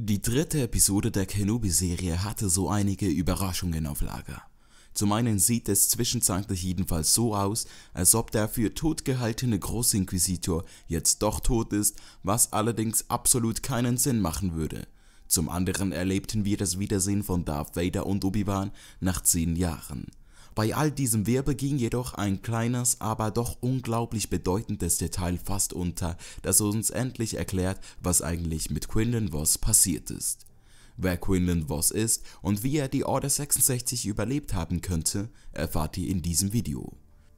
Die dritte Episode der Kenobi-Serie hatte so einige Überraschungen auf Lager. Zum einen sieht es zwischenzeitlich jedenfalls so aus, als ob der für tot gehaltene Großinquisitor jetzt doch tot ist, was allerdings absolut keinen Sinn machen würde. Zum anderen erlebten wir das Wiedersehen von Darth Vader und Obi-Wan nach zehn Jahren. Bei all diesem Wirbel ging jedoch ein kleines, aber doch unglaublich bedeutendes Detail fast unter, das uns endlich erklärt, was eigentlich mit Quinlan Voss passiert ist. Wer Quinlan Voss ist und wie er die Order 66 überlebt haben könnte, erfahrt ihr in diesem Video.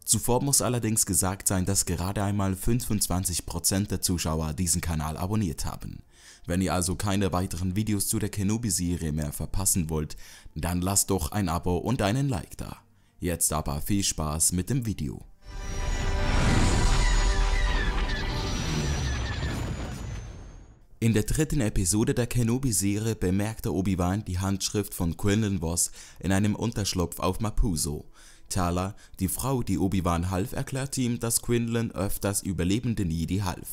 Zuvor muss allerdings gesagt sein, dass gerade einmal 25% der Zuschauer diesen Kanal abonniert haben. Wenn ihr also keine weiteren Videos zu der Kenobi-Serie mehr verpassen wollt, dann lasst doch ein Abo und einen Like da. Jetzt aber viel Spaß mit dem Video. In der dritten Episode der Kenobi-Serie bemerkte Obi-Wan die Handschrift von Quinlan Voss in einem Unterschlupf auf Mapuso. T'Challa, die Frau, die Obi-Wan half, erklärte ihm, dass Quinlan öfters überlebenden Jedi half.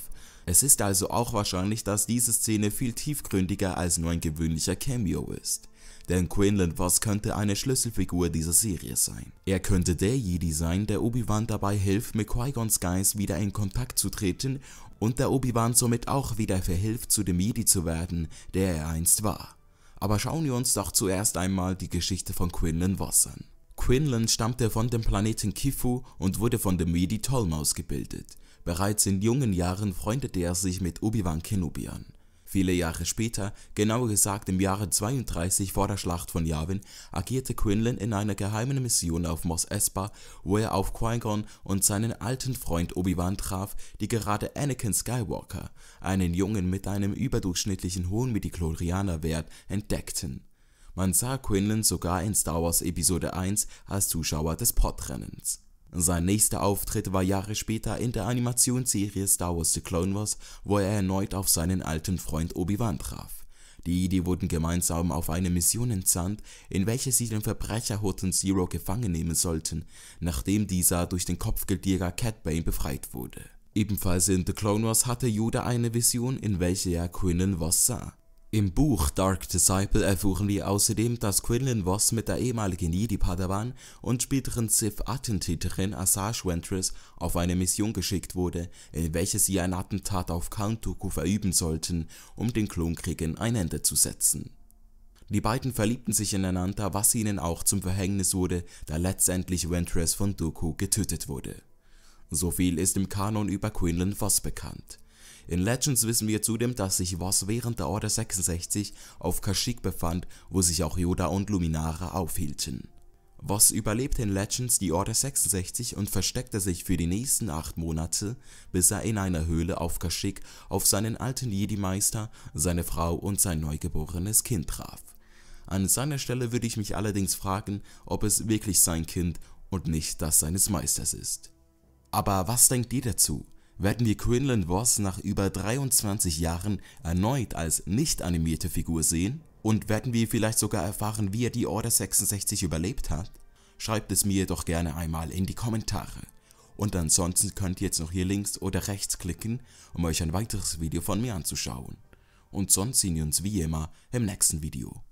Es ist also auch wahrscheinlich, dass diese Szene viel tiefgründiger als nur ein gewöhnlicher Cameo ist. Denn Quinlan Voss könnte eine Schlüsselfigur dieser Serie sein. Er könnte der Jedi sein, der Obi-Wan dabei hilft, mit Qui-Gons Geist wieder in Kontakt zu treten und der Obi-Wan somit auch wieder verhilft, zu dem Jedi zu werden, der er einst war. Aber schauen wir uns doch zuerst einmal die Geschichte von Quinlan Voss an. Quinlan stammte von dem Planeten Kifu und wurde von dem Medi Tolmaus gebildet. Bereits in jungen Jahren freundete er sich mit Obi-Wan Kenobi an. Viele Jahre später, genauer gesagt im Jahre 32 vor der Schlacht von Yavin, agierte Quinlan in einer geheimen Mission auf Mos Espa, wo er auf Qui-Gon und seinen alten Freund Obi-Wan traf, die gerade Anakin Skywalker, einen Jungen mit einem überdurchschnittlichen hohen Midichlorianer-Wert, entdeckten man sah Quinlan sogar in Star Wars Episode 1 als Zuschauer des Podrennens. Sein nächster Auftritt war Jahre später in der Animationsserie Star Wars The Clone Wars, wo er erneut auf seinen alten Freund Obi-Wan traf. Die Idee wurden gemeinsam auf eine Mission entsandt, in welche sie den Verbrecher Horton Zero gefangen nehmen sollten, nachdem dieser durch den Kopfgeldjäger Cat Bane befreit wurde. Ebenfalls in The Clone Wars hatte Yoda eine Vision, in welche er Quinlan Voss sah. Im Buch Dark Disciple erfuhren wir außerdem, dass Quinlan Voss mit der ehemaligen Jedi-Padawan und späteren Sith-Attentäterin Asajj Ventress auf eine Mission geschickt wurde, in welcher sie ein Attentat auf Count Dooku verüben sollten, um den Klonkriegen ein Ende zu setzen. Die beiden verliebten sich ineinander, was ihnen auch zum Verhängnis wurde, da letztendlich Ventress von Dooku getötet wurde. So viel ist im Kanon über Quinlan Voss bekannt. In Legends wissen wir zudem, dass sich Voss während der Order 66 auf Kashyyyk befand, wo sich auch Yoda und Luminara aufhielten. Voss überlebte in Legends die Order 66 und versteckte sich für die nächsten 8 Monate, bis er in einer Höhle auf Kashyyyk auf seinen alten Jedi-Meister, seine Frau und sein neugeborenes Kind traf. An seiner Stelle würde ich mich allerdings fragen, ob es wirklich sein Kind und nicht das seines Meisters ist. Aber was denkt ihr dazu? werden wir Quinlan Voss nach über 23 Jahren erneut als nicht animierte Figur sehen? Und werden wir vielleicht sogar erfahren, wie er die Order 66 überlebt hat? Schreibt es mir doch gerne einmal in die Kommentare. Und ansonsten könnt ihr jetzt noch hier links oder rechts klicken, um euch ein weiteres Video von mir anzuschauen. Und sonst sehen wir uns wie immer im nächsten Video.